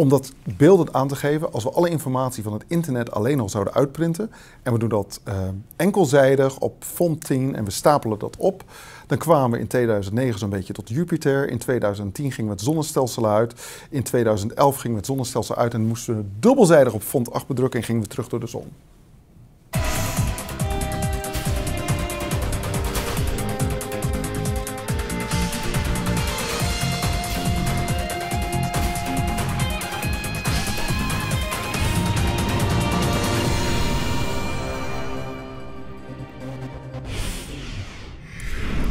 Om dat beeldend aan te geven, als we alle informatie van het internet alleen al zouden uitprinten en we doen dat eh, enkelzijdig op font 10 en we stapelen dat op, dan kwamen we in 2009 zo'n beetje tot Jupiter. In 2010 gingen we het zonnestelsel uit. In 2011 gingen we het zonnestelsel uit en moesten we dubbelzijdig op font 8 bedrukken en gingen we terug door de zon.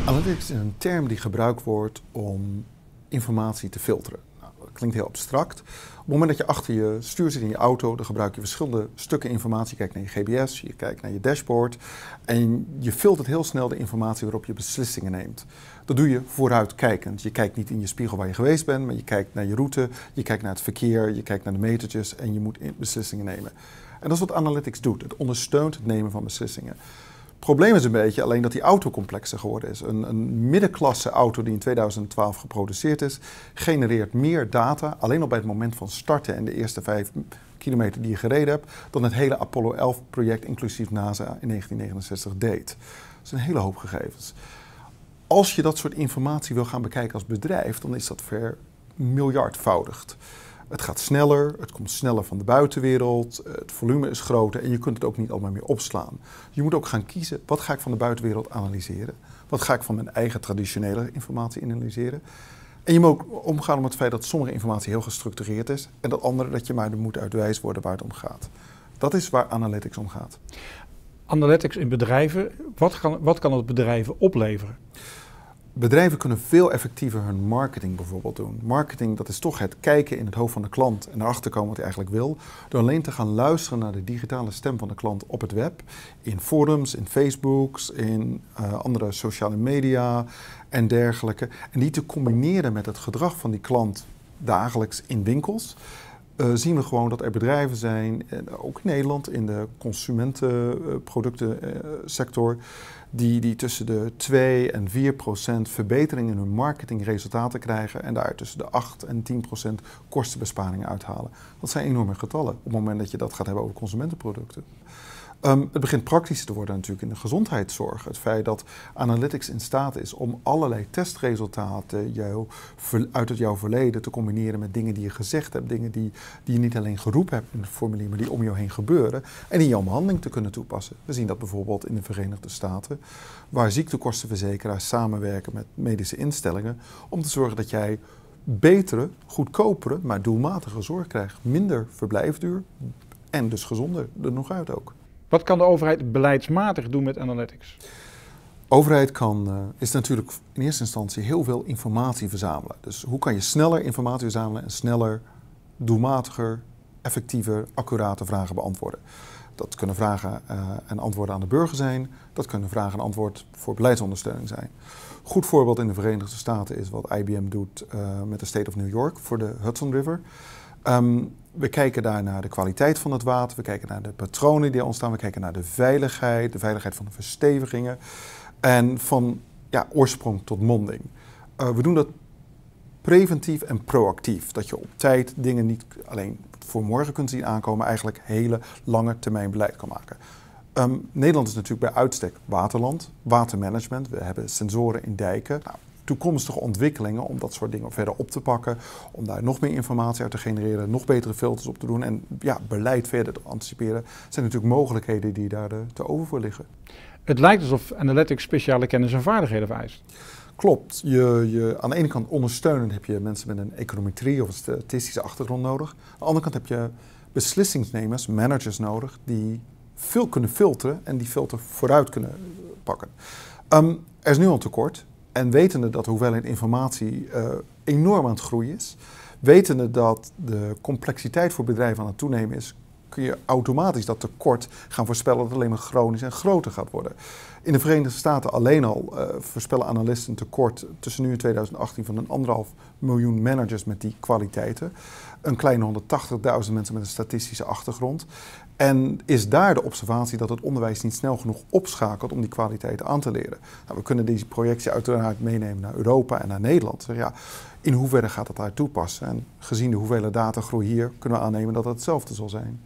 Ah, analytics is een term die gebruikt wordt om informatie te filteren. Nou, dat klinkt heel abstract. Op het moment dat je achter je stuur zit in je auto, dan gebruik je verschillende stukken informatie. Je kijkt naar je GPS, je kijkt naar je dashboard en je filtert heel snel de informatie waarop je beslissingen neemt. Dat doe je vooruitkijkend. Je kijkt niet in je spiegel waar je geweest bent, maar je kijkt naar je route, je kijkt naar het verkeer, je kijkt naar de metertjes en je moet beslissingen nemen. En dat is wat analytics doet. Het ondersteunt het nemen van beslissingen probleem is een beetje alleen dat die auto complexer geworden is. Een, een, middenklasse auto die in 2012 geproduceerd is, genereert meer data alleen al bij het moment van starten en de eerste vijf kilometer die je gereden hebt, dan het hele Apollo 11 project inclusief NASA in 1969 deed. Dat is een hele hoop gegevens. Als je dat soort informatie wil gaan bekijken als bedrijf, dan is dat ver miljardvoudigd. Het gaat sneller, het komt sneller van de buitenwereld, eh, het volume is groter en je kunt het ook niet allemaal meer opslaan. Je moet ook gaan kiezen, wat ga ik van de buitenwereld analyseren? Wat ga ik van mijn eigen traditionele informatie analyseren? En je moet ook omgaan met het feit dat sommige informatie heel gestructureerd is en dat andere dat je maar er moet uitwijs worden waar het om gaat. Dat is waar analytics om gaat. Analytics in bedrijven, wat kan, wat kan het bedrijven opleveren? Bedrijven kunnen veel effectiever hun marketing bijvoorbeeld doen. Marketing, dat is toch het kijken in het hoofd van de klant en erachter komen wat hij eigenlijk wil. Door alleen te gaan luisteren naar de digitale stem van de klant op het web. In forums, in Facebooks, in eh, andere sociale media en dergelijke. En die te combineren met het gedrag van die klant dagelijks in winkels. Eh, zien we gewoon dat er bedrijven zijn, eh, ook in Nederland, in de consumentenproductensector, die, die tussen de 2 en 4 procent verbetering in hun marketingresultaten krijgen en daar tussen de 8 en 10 procent kostenbesparingen uithalen. Dat zijn enorme getallen op het moment dat je dat gaat hebben over consumentenproducten. Ehm, het begint praktisch te worden natuurlijk in de gezondheidszorg. Het feit dat analytics in staat is om allerlei testresultaten jou, uit het jouw verleden te combineren met dingen die je gezegd hebt, dingen die, die je niet alleen geroepen hebt in het formulier, maar die om jou heen gebeuren en in jouw behandeling te kunnen toepassen. We zien dat bijvoorbeeld in de Verenigde Staten, waar ziektekostenverzekeraars samenwerken met medische instellingen om te zorgen dat jij betere, goedkopere, maar doelmatige zorg krijgt. Minder verblijfduur en dus gezonder er nog uit ook. Wat kan de overheid beleidsmatig doen met analytics? overheid kan, eh, is natuurlijk in eerste instantie heel veel informatie verzamelen. Dus hoe kan je sneller informatie verzamelen en sneller, doelmatiger, effectiever, accurate vragen beantwoorden? Dat kunnen vragen eh, en antwoorden aan de burger zijn. Dat kunnen vragen en antwoord voor beleidsondersteuning zijn. Goed voorbeeld in de Verenigde Staten is wat IBM doet eh, met de State of New York voor de Hudson River. Ehm, we kijken daar naar de kwaliteit van het water, we kijken naar de patronen die er ontstaan, we kijken naar de veiligheid, de veiligheid van de verstevigingen en van ja, oorsprong tot monding. Eh, we doen dat preventief en proactief, dat je op tijd dingen niet alleen voor morgen kunt zien aankomen, maar eigenlijk hele lange termijn beleid kan maken. Ehm, Nederland is natuurlijk bij uitstek waterland, watermanagement. We hebben sensoren in dijken. Nou, toekomstige ontwikkelingen om dat soort dingen verder op te pakken, om daar nog meer informatie uit te genereren, nog betere filters op te doen en ja, beleid verder te anticiperen, zijn natuurlijk mogelijkheden die daar eh, te over voor liggen. Het lijkt alsof analytics speciale kennis en vaardigheden vereist. Klopt. Je, je, aan de ene kant ondersteunend heb je mensen met een econometrie of een statistische achtergrond nodig. Aan de andere kant heb je beslissingsnemers, managers nodig die veel kunnen filteren en die filter vooruit kunnen pakken. Ehm, er is nu al tekort. En wetende dat hoewel informatie eh, enorm aan het groeien is, wetende dat de complexiteit voor bedrijven aan het toenemen is, kun je automatisch dat tekort gaan voorspellen dat het alleen maar chronisch en groter gaat worden. In de Verenigde Staten alleen al eh, voorspellen analisten een tekort tussen nu en 2018 van een anderhalf miljoen managers met die kwaliteiten. Een kleine 180.000 mensen met een statistische achtergrond. En is daar de observatie dat het onderwijs niet snel genoeg opschakelt om die kwaliteiten aan te leren? Nou, we kunnen deze projectie uiteraard meenemen naar Europa en naar Nederland. Ja, in hoeverre gaat dat daar toepassen? En gezien de hoeveelheid datagroei hier kunnen we aannemen dat dat hetzelfde zal zijn.